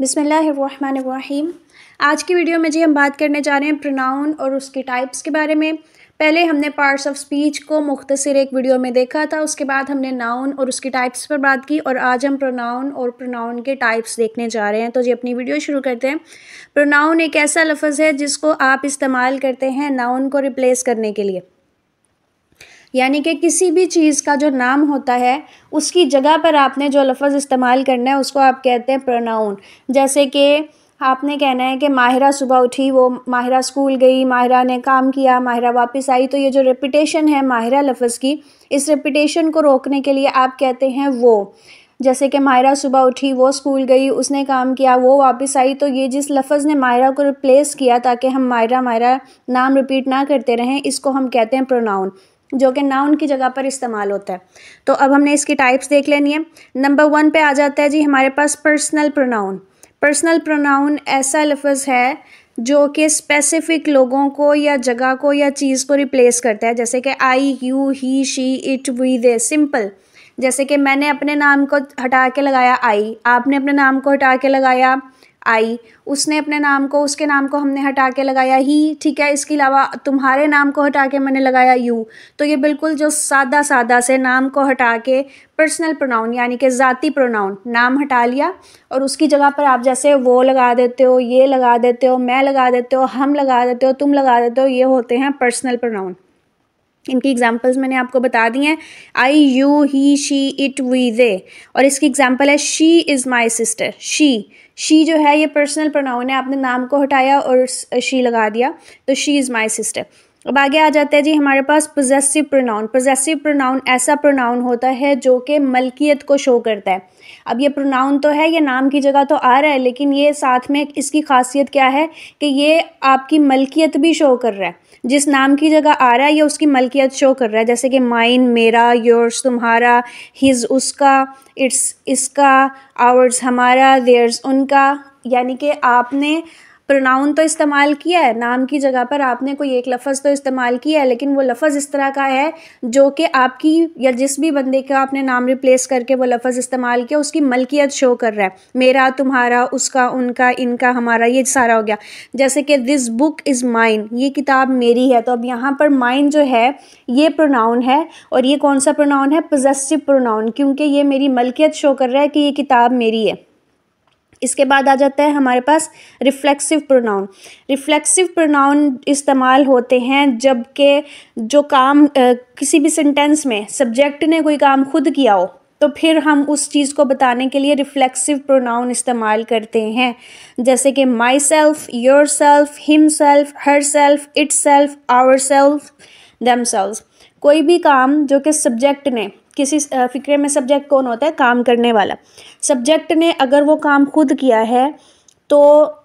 बिसमीम आज की वीडियो में जी हम बात करने जा रहे हैं प्रोनाउन और उसके टाइप्स के बारे में पहले हमने पार्ट्स ऑफ स्पीच को मुख्तसर एक वीडियो में देखा था उसके बाद हमने नाउन और उसके टाइप्स पर बात की और आज हम प्रोनाउन और प्रोनाउन के टाइप्स देखने जा रहे हैं तो जी अपनी वीडियो शुरू करते हैं प्रोनाउन एक ऐसा लफ्ज़ है जिसको आप इस्तेमाल करते हैं नाउन को रिप्लेस करने के लिए यानी कि किसी भी चीज़ का जो नाम होता है उसकी जगह पर आपने जो लफ्ज़ इस्तेमाल करना है उसको आप कहते हैं प्रोनाउन जैसे कि आपने कहना है कि माहिरा सुबह उठी वो माहिरा स्कूल गई माहिरा ने काम किया माहिरा वापस आई तो ये जो रिपीटेशन है माहिरा लफ्ज़ की इस रिपीटेशन को रोकने के लिए आप कहते हैं वो जैसे कि माहिरा सुबह उठी वो स्कूल गई उसने काम किया वो वापस आई तो ये जिस लफ्ज़ ने माहिरा को रिप्लेस किया ताकि हम माहिरा माहिरा नाम रिपीट ना करते रहें इसको हम कहते हैं प्रोनाउन जो कि नाउन की जगह पर इस्तेमाल होता है तो अब हमने इसकी टाइप्स देख लेनी है नंबर वन पे आ जाता है जी हमारे पास पर्सनल प्रोनाउन पर्सनल प्रोनाउन ऐसा लफ्ज़ है जो कि स्पेसिफिक लोगों को या जगह को या चीज़ को रिप्लेस करता है जैसे कि I you he she it we they simple जैसे कि मैंने अपने नाम को हटा के लगाया आई आपने अपने नाम को हटा के लगाया आई उसने अपने नाम को उसके नाम को हमने हटा के लगाया ही ठीक है इसके अलावा तुम्हारे नाम को हटा के मैंने लगाया यू तो ये बिल्कुल जो सादा सादा से नाम को हटा के पर्सनल प्रोनाउन यानी कि ज़ाती प्रोनाउन नाम हटा लिया और उसकी जगह पर आप जैसे वो लगा देते हो ये लगा देते हो मैं लगा देते हो हम लगा देते हो तुम लगा देते हो ये होते हैं पर्सनल प्रोनाउन इनकी एग्जांपल्स मैंने आपको बता दी हैं I you he she it we they और इसकी एग्जांपल है she is my sister she she जो है ये पर्सनल प्रोनाउन है आपने नाम को हटाया और शी लगा दिया तो शी इज़ माई सिस्टर अब आगे आ जाते हैं जी हमारे पास पोजेसिव प्रोनाउन पोजेसिव प्रोनाउन ऐसा प्रोनाउन होता है जो कि मलकियत को शो करता है अब ये प्रोनाउन तो है ये नाम की जगह तो आ रहा है लेकिन ये साथ में इसकी खासियत क्या है कि ये आपकी मलकियत भी शो कर रहा है जिस नाम की जगह आ रहा है ये उसकी मलकियत शो कर रहा है जैसे कि माइन मेरा योर्स तुम्हारा हिज उसका इट्स इसका आवर्स हमारा देयर्स उनका यानी कि आपने प्रोनाउन तो इस्तेमाल किया है नाम की जगह पर आपने कोई एक लफज तो इस्तेमाल किया है लेकिन वो लफज इस तरह का है जो कि आपकी या जिस भी बंदे का आपने नाम रिप्लेस करके वो लफज इस्तेमाल किया उसकी मलकियत शो कर रहा है मेरा तुम्हारा उसका उनका इनका हमारा ये सारा हो गया जैसे कि दिस बुक इज़ माइन ये किताब मेरी है तो अब यहाँ पर माइन जो है ये प्रोनाउन है और ये कौन सा प्रोनाउन है पोजेसिव प्रोनाउन क्योंकि ये मेरी मलकियत शो कर रहा है कि ये किताब मेरी है इसके बाद आ जाता है हमारे पास रिफ्लेक्सिव प्रोनाउन रिफ्लेक्सिव प्रोनाउन इस्तेमाल होते हैं जबकि जो काम आ, किसी भी सेंटेंस में सब्जेक्ट ने कोई काम खुद किया हो तो फिर हम उस चीज़ को बताने के लिए रिफ्लेक्सिव प्रोनाउन इस्तेमाल करते हैं जैसे कि myself yourself himself herself itself ourself themself कोई भी काम जो कि सब्जेक्ट ने किसी फ़िक्रे में सब्जेक्ट कौन होता है काम करने वाला सब्जेक्ट ने अगर वो काम खुद किया है तो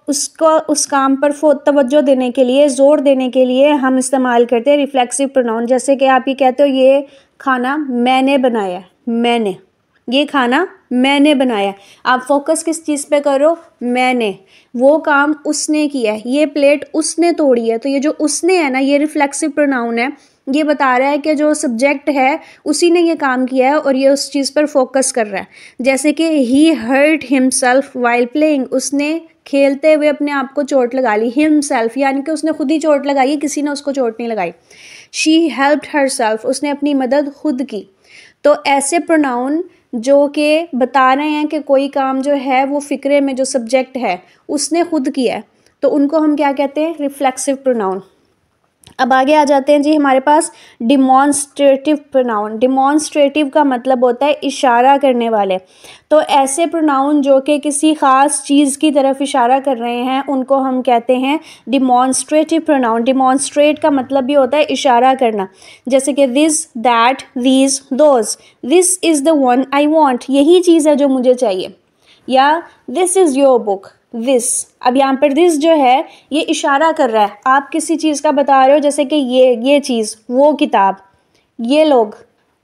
उसको उस काम पर फो तवज्जो देने के लिए ज़ोर देने के लिए हम इस्तेमाल करते हैं रिफ्लेक्सिव प्रोनाउन जैसे कि आप ये कहते हो ये खाना मैंने बनाया मैंने ये खाना मैंने बनाया आप फोकस किस चीज़ पे करो मैंने वो काम उसने किया है ये प्लेट उसने तोड़ी है तो ये जो उसने है ना ये रिफ्लेक्सिव प्रोनाउन है ये बता रहा है कि जो सब्जेक्ट है उसी ने ये काम किया है और ये उस चीज़ पर फोकस कर रहा है जैसे कि he hurt himself while playing उसने खेलते हुए अपने आप को चोट लगा ली हिमसेल्फ यानी कि उसने खुद ही चोट लगाई किसी ने उसको चोट नहीं लगाई शी हेल्प्ड हर सेल्फ उसने अपनी मदद खुद की तो ऐसे प्रोनाउन जो कि बता रहे हैं कि कोई काम जो है वो फ़िक्रे में जो सब्जेक्ट है उसने खुद किया है तो उनको हम क्या कहते हैं रिफ्लेक्सिव प्रोनाउन अब आगे आ जाते हैं जी हमारे पास डिमॉन्स्ट्रेटिव प्रोनाउन डिमॉन्स्ट्रेटिव का मतलब होता है इशारा करने वाले तो ऐसे प्रोनाउन जो कि किसी ख़ास चीज़ की तरफ इशारा कर रहे हैं उनको हम कहते हैं डिमॉन्स्ट्रेटिव प्रोनाउन डिमॉन्स्ट्रेट का मतलब भी होता है इशारा करना जैसे कि this that these those this is the one I want यही चीज़ है जो मुझे चाहिए या this is your book this अब यहाँ पर दिस जो है ये इशारा कर रहा है आप किसी चीज़ का बता रहे हो जैसे कि ये ये चीज़ वो किताब ये लोग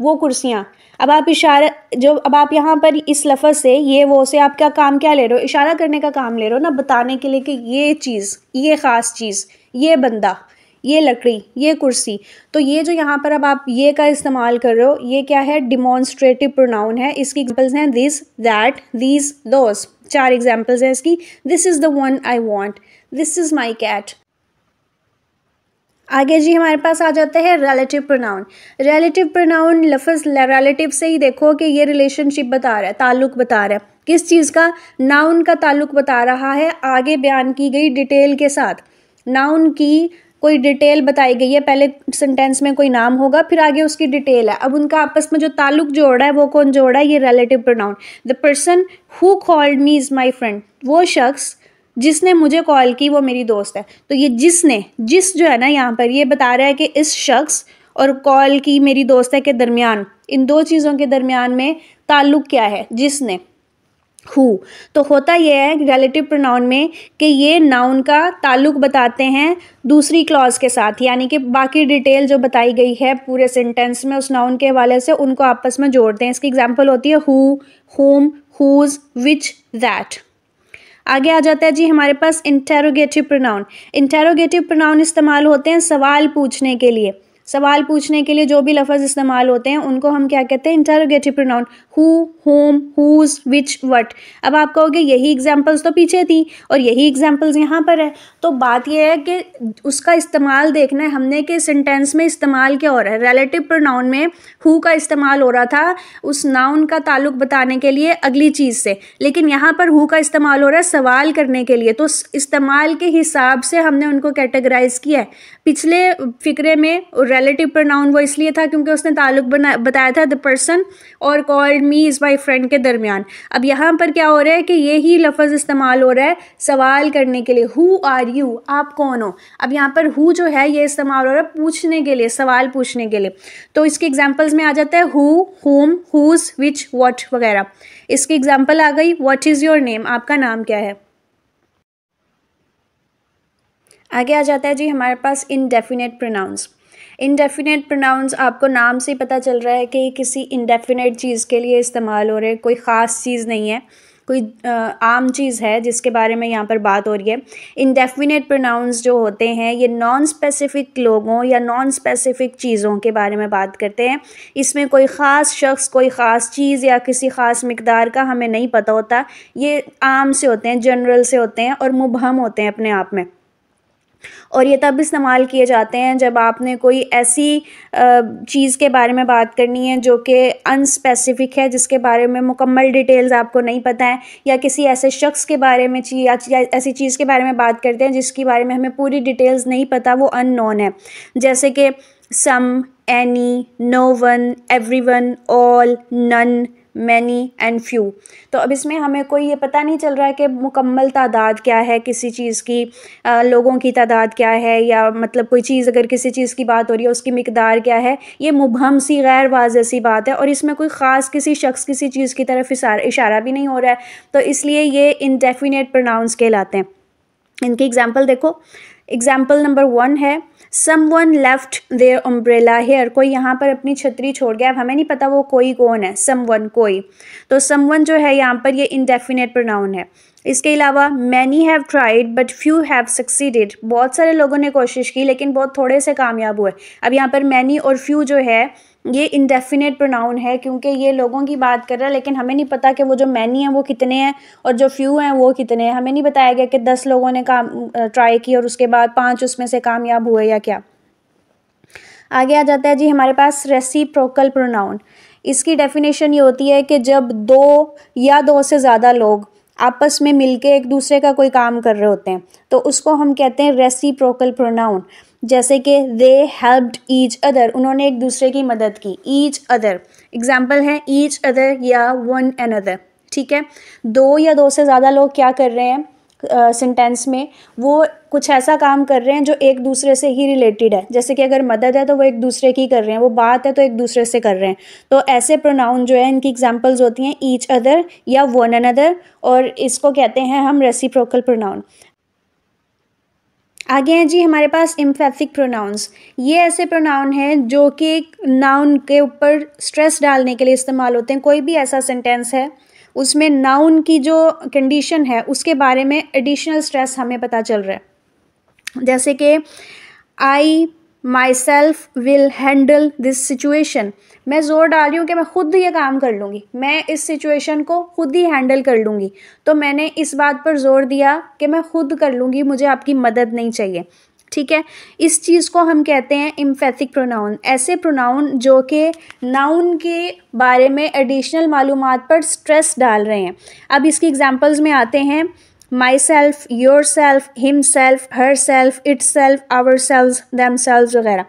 वो कुर्सियाँ अब आप इशारा जो अब आप यहाँ पर इस लफ्ज़ से ये वो से आप क्या काम क्या ले रहे हो इशारा करने का काम ले रहे हो ना बताने के लिए कि ये चीज़ ये ख़ास चीज़ ये बंदा ये लकड़ी ये कुर्सी तो ये जो यहाँ पर अब आप ये का इस्तेमाल कर रहे हो ये क्या है डिमॉन्स्ट्रेटिव प्रोनाउन है इसकी एग्जाम्पल्स हैं दिस दैट दीज दोज चार एग्जाम्पल्स हैं इसकी this is the one I want this is my cat आगे जी हमारे पास आ जाता है रिलेटिव प्रोनाउन रिलेटिव प्रोनाउन लफज रिलेटिव से ही देखो कि ये रिलेशनशिप बता रहा है ताल्लुक बता रहा है किस चीज़ का नाउन का ताल्लुक बता रहा है आगे बयान की गई डिटेल के साथ नाउन की कोई डिटेल बताई गई है पहले सेंटेंस में कोई नाम होगा फिर आगे उसकी डिटेल है अब उनका आपस में जो ताल्लुक जोड़ रहा है वो कौन जोड़ रहा है ये relative pronoun the person who called me is my friend वो शख्स जिसने मुझे कॉल की वो मेरी दोस्त है तो ये जिसने जिस जो है ना यहाँ पर ये बता रहा है कि इस शख्स और कॉल की मेरी दोस्त है के दरमियान इन दो चीज़ों के दरमियान में ताल्लुक़ क्या है जिसने हु तो होता यह है रिलेटिव प्रोनाउन में कि ये नाउन का ताल्लुक बताते हैं दूसरी क्लॉज के साथ यानी कि बाकी डिटेल जो बताई गई है पूरे सेंटेंस में उस नाउन के हवाले से उनको आपस में जोड़ते हैं इसकी एग्जांपल होती है who whom whose which that आगे आ जाता है जी हमारे पास इंटेरोगेटिव प्रोनाउन इंटेरोगेटिव प्रोनाउन इस्तेमाल होते हैं सवाल पूछने के लिए सवाल पूछने के लिए जो भी लफज इस्तेमाल होते हैं उनको हम क्या कहते हैं interrogative pronoun who whom whose which what अब आप कहोगे यही एग्जाम्पल्स तो पीछे थी और यही एग्जाम्पल्स यहाँ पर है तो बात यह है कि उसका इस्तेमाल देखना है हमने के सेंटेंस में इस्तेमाल क्या हो रहा है रिलेटिव प्रोनाउन में हु का इस्तेमाल हो रहा था उस नाउन का ताल्लुक बताने के लिए अगली चीज़ से लेकिन यहाँ पर हु का इस्तेमाल हो रहा है सवाल करने के लिए तो इस्तेमाल के हिसाब से हमने उनको कैटेगराइज किया है पिछले फिक्रे में रिलेटिव प्रोनाउन वो इसलिए था क्योंकि उसने ताल्लुक बताया था द पर्सन और called me is my friend के दरमियान अब यहाँ पर क्या हो रहा है कि यही लफज इस्तेमाल हो रहा है सवाल करने के लिए हु आर यू आप कौन हो अब यहाँ पर हु जो है ये इस्तेमाल हो रहा है पूछने के लिए सवाल पूछने के लिए तो इसके एग्जाम्पल्स में आ जाता है who whom whose which what वगैरह इसकी एग्जाम्पल आ गई वॉट इज़ योर नेम आपका नाम क्या है आगे आ जाता है जी हमारे पास इनडेफिनेट प्रोनाउंस इनडेफिनेट प्रोनाउंस आपको नाम से ही पता चल रहा है कि ये किसी इनडेफिनेट चीज़ के लिए इस्तेमाल हो रहे हैं कोई ख़ास चीज़ नहीं है कोई आम चीज़ है जिसके बारे में यहाँ पर बात हो रही है इनडेफिनेट प्रोनाउंस जो होते हैं ये नॉन स्पेसिफ़िक लोगों या नॉन स्पेसिफ़िक चीज़ों के बारे में बात करते हैं इसमें कोई ख़ास शख्स कोई ख़ास चीज़ या किसी ख़ास मकदार का हमें नहीं पता होता ये आम से होते हैं जनरल से होते हैं और मुबहम होते हैं अपने आप में और ये तब इस्तेमाल किए जाते हैं जब आपने कोई ऐसी चीज़ के बारे में बात करनी है जो कि अनस्पेसिफ़िक है जिसके बारे में मुकम्मल डिटेल्स आपको नहीं पता है या किसी ऐसे शख्स के बारे में या ऐसी चीज़ के बारे में बात करते हैं जिसके बारे में हमें पूरी डिटेल्स नहीं पता वो अननोन है जैसे कि some any no one everyone all none many and few तो अब इसमें हमें कोई ये पता नहीं चल रहा है कि मुकम्मल तादाद क्या है किसी चीज़ की आ, लोगों की तादाद क्या है या मतलब कोई चीज़ अगर किसी चीज़ की बात हो रही है उसकी मकदार क्या है ये मुबहम सी गैर वाज सी बात है और इसमें कोई ख़ास किसी शख्स किसी चीज़ की तरफ इशारा भी नहीं हो रहा है तो इसलिए ये इनडेफिनेट प्रोनाउंस कहलाते हैं इनकी एग्ज़ाम्पल देखो एग्जाम्पल नंबर वन है someone left there umbrella here कोई यहाँ पर अपनी छतरी छोड़ गया अब हमें नहीं पता वो कोई कौन है सम वन कोई तो सम वन जो है यहाँ पर ये इनडेफिनेट प्रोनाउन है इसके अलावा many have tried but few have succeeded बहुत सारे लोगों ने कोशिश की लेकिन बहुत थोड़े से कामयाब हुए अब यहाँ पर मैनी और फ्यू जो है ये इंडेफिनेट प्रोनाउन है क्योंकि ये लोगों की बात कर रहा है लेकिन हमें नहीं पता कि वो जो मैनी हैं वो कितने हैं और जो फ्यू हैं वो कितने हैं हमें नहीं बताया गया कि दस लोगों ने काम ट्राई की और उसके बाद पांच उसमें से कामयाब हुए या क्या आगे आ जाता है जी हमारे पास रेसिप्रोकल प्रोनाउन इसकी डेफिनेशन ये होती है कि जब दो या दो से ज़्यादा लोग आपस में मिलके एक दूसरे का कोई काम कर रहे होते हैं तो उसको हम कहते हैं रेसिप्रोकल प्रोनाउन जैसे कि दे हेल्प्ड ईच अदर उन्होंने एक दूसरे की मदद की ईच अदर एग्जाम्पल है ईच अदर या वन एन अदर ठीक है दो या दो से ज़्यादा लोग क्या कर रहे हैं सेंटेंस uh, में वो कुछ ऐसा काम कर रहे हैं जो एक दूसरे से ही रिलेटेड है जैसे कि अगर मदद है तो वो एक दूसरे की कर रहे हैं वो बात है तो एक दूसरे से कर रहे हैं तो ऐसे प्रोनाउन जो है इनकी एग्जांपल्स होती हैं ईच अदर या वन अनदर और इसको कहते हैं हम रेसिप्रोकल प्रोनाउन आगे हैं जी हमारे पास इम्फेथिक प्रोनाउंस ये ऐसे प्रोनाउन हैं जो कि नाउन के ऊपर स्ट्रेस डालने के लिए इस्तेमाल होते हैं कोई भी ऐसा सेंटेंस है उसमें नाउन की जो कंडीशन है उसके बारे में एडिशनल स्ट्रेस हमें पता चल रहा है जैसे कि I myself will handle this situation मैं ज़ोर डाल रही हूँ कि मैं खुद ये काम कर लूँगी मैं इस सिचुएशन को खुद ही हैंडल कर लूँगी तो मैंने इस बात पर ज़ोर दिया कि मैं खुद कर लूँगी मुझे आपकी मदद नहीं चाहिए ठीक है इस चीज़ को हम कहते हैं इम्फेथिक प्रोनाउन ऐसे प्रोनाउन जो कि नाउन के बारे में एडिशनल मालूम पर स्ट्रेस डाल रहे हैं अब इसकी एग्ज़ाम्पल्स में आते हैं myself yourself himself herself itself ourself themself वगैरह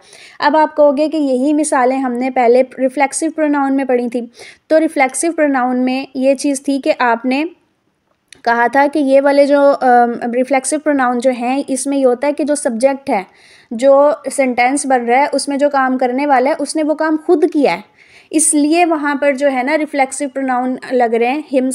अब आप कहोगे कि यही मिसालें हमने पहले रिफ्लेक्सिव प्रोनाउन में पढ़ी थी तो रिफ्लेक्सिव प्रोनाउन में ये चीज़ थी कि आपने कहा था कि ये वाले जो रिफ्लेक्सिव प्रोनाउन जो हैं इसमें ये होता है कि जो सब्जेक्ट है जो सेंटेंस बन रहा है उसमें जो काम करने वाला है उसने वो काम खुद किया है इसलिए वहाँ पर जो है ना रिफ्लेक्सिव प्रोनाउन लग रहे हैं हर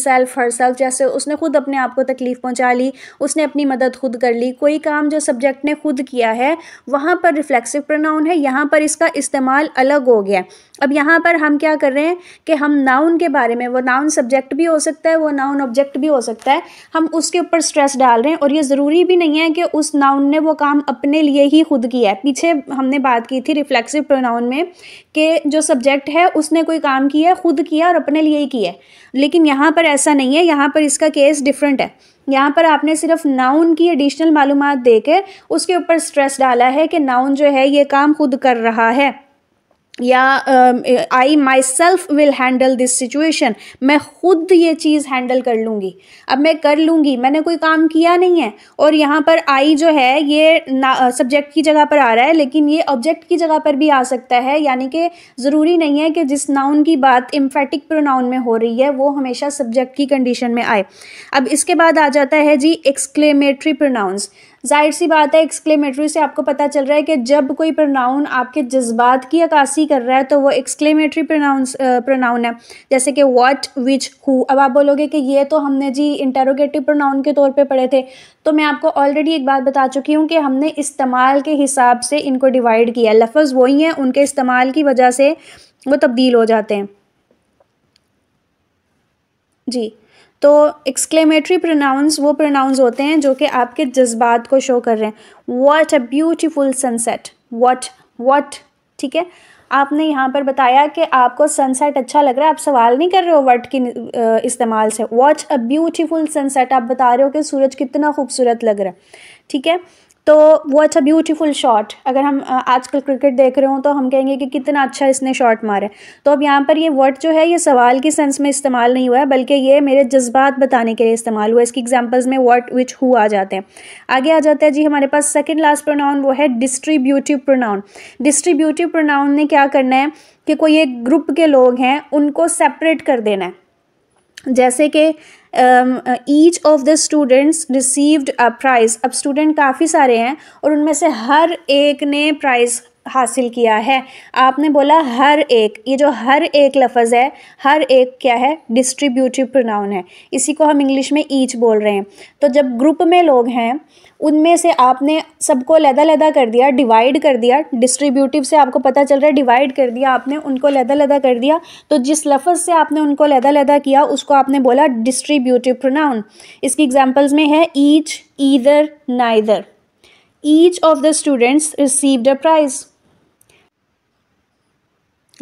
सेल्फ जैसे उसने खुद अपने आप को तकलीफ़ पहुँचा ली उसने अपनी मदद खुद कर ली कोई काम जो सब्जेक्ट ने खुद किया है वहाँ पर रिफ्लेक्सिव प्रोनाउन है यहाँ पर इसका इस्तेमाल अलग हो गया अब यहाँ पर हम क्या कर रहे हैं कि हम नाउन के बारे में वो नाउन सब्जेक्ट भी हो सकता है वो नाउन ऑब्जेक्ट भी हो सकता है हम उसके ऊपर स्ट्रेस डाल रहे हैं और ये ज़रूरी भी नहीं है कि उस नाउन ने वो काम अपने लिए ही खुद किया है पीछे हमने बात की थी रिफ्लेक्सिव प्रोनाउन में कि जो सब्जेक्ट है उसने कोई काम किया है खुद किया और अपने लिए ही किया है लेकिन यहाँ पर ऐसा नहीं है यहाँ पर इसका केस डिफरेंट है यहाँ पर आपने सिर्फ नाउन की एडिशनल मालूम देकर उसके ऊपर स्ट्रेस डाला है कि नाउन जो है ये काम खुद कर रहा है या I myself will handle this situation मैं खुद ये चीज़ हैंडल कर लूँगी अब मैं कर लूँगी मैंने कोई काम किया नहीं है और यहाँ पर आई जो है ये ना सब्जेक्ट uh, की जगह पर आ रहा है लेकिन ये ऑब्जेक्ट की जगह पर भी आ सकता है यानी कि ज़रूरी नहीं है कि जिस नाउन की बात इम्फेटिक प्रोनाउन में हो रही है वो हमेशा सब्जेक्ट की कंडीशन में आए अब इसके बाद आ जाता है जी एक्सक्लेमेटरी प्रोनाउंस जाहिर सी बात है एक्सक्लेमेटरी से आपको पता चल रहा है कि जब कोई प्रोनाउन आपके जज्बात की अक्सी कर रहा है तो वो एक्सक्लेमेटरी प्रोनाउंस प्रोनाउन है जैसे कि वॉट विच हु अब आप बोलोगे कि ये तो हमने जी इंटरोगेटिव प्रोनाउन के तौर पर पढ़े थे तो मैं आपको ऑलरेडी एक बात बता चुकी हूँ कि हमने इस्तेमाल के हिसाब से इनको डिवाइड किया लफ्ज़ वही हैं उनके इस्तेमाल की वजह से वो तब्दील हो जाते हैं जी तो एक्सक्लेमेटरी प्रोनाउंस वो प्रोनाउंस होते हैं जो कि आपके जज्बात को शो कर रहे हैं what a beautiful sunset what what ठीक है आपने यहाँ पर बताया कि आपको सनसेट अच्छा लग रहा है आप सवाल नहीं कर रहे हो वट की इस्तेमाल से वॉच अ ब्यूटीफुल सनसेट आप बता रहे हो कि सूरज कितना खूबसूरत लग रहा है ठीक है तो वो अच्छा ब्यूटीफुल शॉट अगर हम आजकल क्रिकेट देख रहे हो तो हम कहेंगे कि कितना अच्छा इसने शॉट मारा है तो अब यहाँ पर ये वर्ड जो है ये सवाल के सेंस में इस्तेमाल नहीं हुआ है बल्कि ये मेरे जज्बात बताने के लिए इस्तेमाल हुआ है इसकी एग्जांपल्स में वर्ड विच हु आ जाते हैं आगे आ जाता है जी हमारे पास सेकेंड लास्ट प्रोनाउन वो है डिस्ट्रीब्यूटिव प्रोनाउन डिस्ट्रीब्यूटिव प्रोनाउन ने क्या करना है कि कोई एक ग्रुप के लोग हैं उनको सेपरेट कर देना है जैसे कि each of the students received a prize अब स्टूडेंट काफ़ी सारे हैं और उनमें से हर एक ने प्राइज़ हासिल किया है आपने बोला हर एक ये जो हर एक लफज है हर एक क्या है डिस्ट्रीब्यूटिव प्रोनाउन है इसी को हम इंग्लिश में ईच बोल रहे हैं तो जब ग्रुप में लोग हैं उनमें से आपने सबको लदा लदा कर दिया डिवाइड कर दिया डिस्ट्रीब्यूटिव से आपको पता चल रहा है डिवाइड कर दिया आपने उनको लदा लदा कर दिया तो जिस लफज से आपने उनको लदा लदा किया उसको आपने बोला डिस्ट्रीब्यूटिव प्रोनाउन इसकी एग्जाम्पल्स में है each either neither each of the students received a prize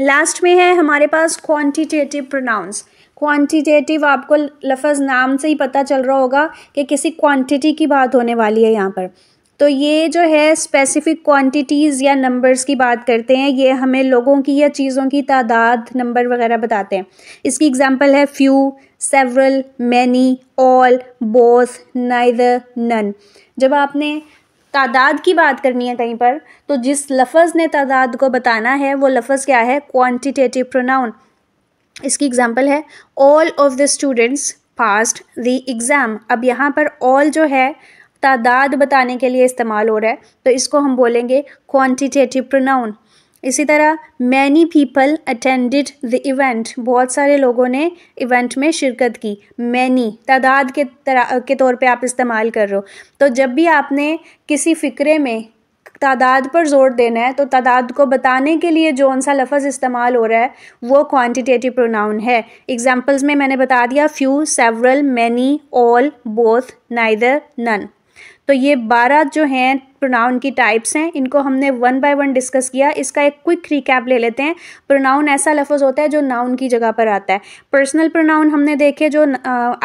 last में है हमारे पास क्वान्टिटेटिव प्रोनाउंस क्वांटिटेटिव आपको लफज नाम से ही पता चल रहा होगा कि किसी क्वांटिटी की बात होने वाली है यहाँ पर तो ये जो है स्पेसिफ़िक क्वांटिटीज़ या नंबर्स की बात करते हैं ये हमें लोगों की या चीज़ों की तादाद नंबर वगैरह बताते हैं इसकी एग्जांपल है few several many all both neither none जब आपने तादाद की बात करनी है कहीं पर तो जिस लफज ने तादाद को बताना है वो लफज क्या है क्वांटिटेटिव प्रोनाउन इसकी एग्ज़ाम्पल है all of the students passed the exam अब यहाँ पर ऑल जो है तादाद बताने के लिए इस्तेमाल हो रहा है तो इसको हम बोलेंगे क्वान्टिटेटिव प्रोनाउन इसी तरह many people attended the event बहुत सारे लोगों ने इवेंट में शिरकत की मैनी तादाद के तरह के तौर पे आप इस्तेमाल कर रहे हो तो जब भी आपने किसी फ़िक्रे में तादाद पर ज़ोर देना है तो तादाद को बताने के लिए जो सा लफ्ज़ इस्तेमाल हो रहा है वो क्वान्टिटेटिव प्रोनाउन है एग्जाम्पल्स में मैंने बता दिया few several many all both neither none तो ये बारह जो हैं प्रोनाउन की टाइप्स हैं इनको हमने वन बाय वन डिस्कस किया इसका एक क्विक रिकैप ले लेते हैं प्रोनाउन ऐसा लफ्ज़ होता है जो नाउन की जगह पर आता है पर्सनल प्रोनाउन हमने देखे जो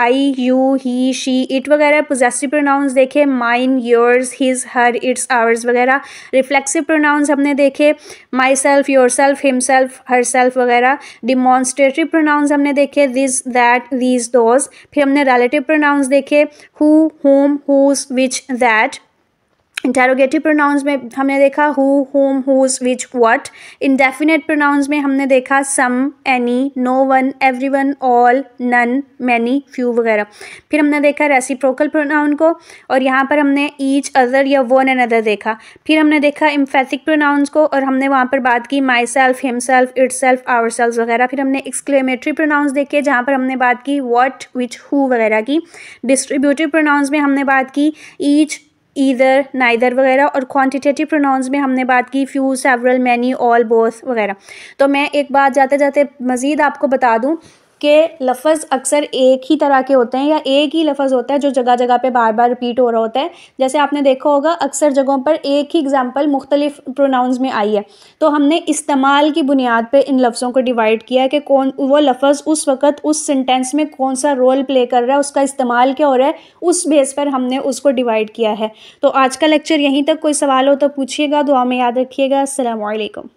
I you he she it वगैरह पोजेसिव प्रोनाउंस देखे mine yours his her its ours वगैरह रिफ्लेक्सिव प्रोनाउंस हमने देखे myself yourself himself herself वगैरह डिमॉन्स्ट्रेटिव प्रोनाउंस हमने देखे दिस दैट दीज दोज फिर हमने रिलेटिव प्रोनाउंस देखे who whom whose which that interrogative pronouns में हमने देखा who whom whose which what indefinite pronouns में हमने देखा some any no one everyone all none many few वगैरह फिर हमने देखा रेसिप्रोकल प्रोनाउन को और यहाँ पर हमने ईच अदर या वन एन अदर देखा फिर हमने देखा इम्फेथिक प्रोनाउंस को और हमने वहाँ पर बात की myself himself itself ourself वगैरह फिर हमने एक्सक्लेमेटरी प्रोनाउंस देखे जहाँ पर हमने बात की वॉट विच हु वगैरह की डिस्ट्रीब्यूटिव प्रोनाउंस में हमने बात की ईच ईदर नाइदर वगैरह और क्वान्टिटेटिव प्रोनाउंस में हमने बात की few several many all both वगैरह तो मैं एक बात जाते जाते मज़ीद आपको बता दूँ के लफ़्ज़ अक्सर एक ही तरह के होते हैं या एक ही लफ़्ज़ होता है जो जगह जगह पे बार बार रिपीट हो रहा होता है जैसे आपने देखा होगा अक्सर जगहों पर एक ही एग्ज़ाम्पल मुख्तलिफ प्रोनाउंस में आई है तो हमने इस्तेमाल की बुनियाद पर इन लफ्ज़ों को डिवाइड किया है कि कौन वो लफ़्ज़ उस वक्त उस सेंटेंस में कौन सा रोल प्ले कर रहा है उसका इस्तेमाल क्या हो रहा है उस बेस पर हमने उसको डिवाइड किया है तो आज का लेक्चर यहीं तक कोई सवाल हो तो पूछिएगा दुआ में याद रखिएगा असलकम